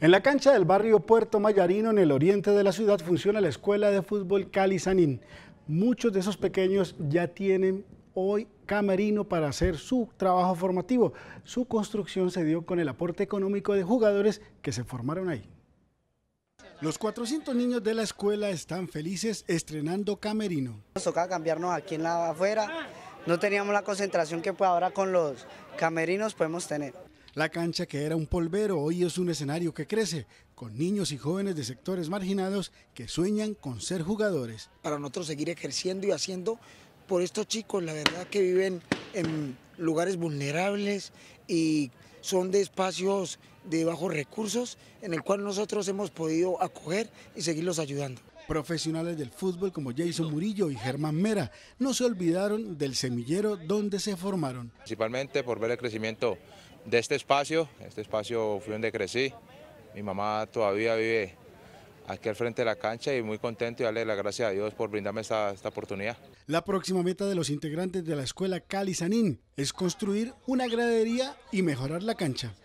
En la cancha del barrio Puerto Mayarino, en el oriente de la ciudad, funciona la escuela de fútbol Cali Muchos de esos pequeños ya tienen hoy camerino para hacer su trabajo formativo. Su construcción se dio con el aporte económico de jugadores que se formaron ahí. Los 400 niños de la escuela están felices estrenando camerino. Nos toca cambiarnos aquí en la afuera, no teníamos la concentración que pues ahora con los camerinos podemos tener. La cancha que era un polvero hoy es un escenario que crece, con niños y jóvenes de sectores marginados que sueñan con ser jugadores. Para nosotros seguir ejerciendo y haciendo por estos chicos, la verdad que viven en lugares vulnerables y son de espacios de bajos recursos en el cual nosotros hemos podido acoger y seguirlos ayudando. Profesionales del fútbol como Jason Murillo y Germán Mera no se olvidaron del semillero donde se formaron. Principalmente por ver el crecimiento de este espacio. Este espacio fue donde crecí. Mi mamá todavía vive aquí al frente de la cancha y muy contento y darle la gracia a Dios por brindarme esta, oportunidad. La próxima meta de los integrantes de la escuela Cali Sanín es construir una gradería y mejorar la cancha.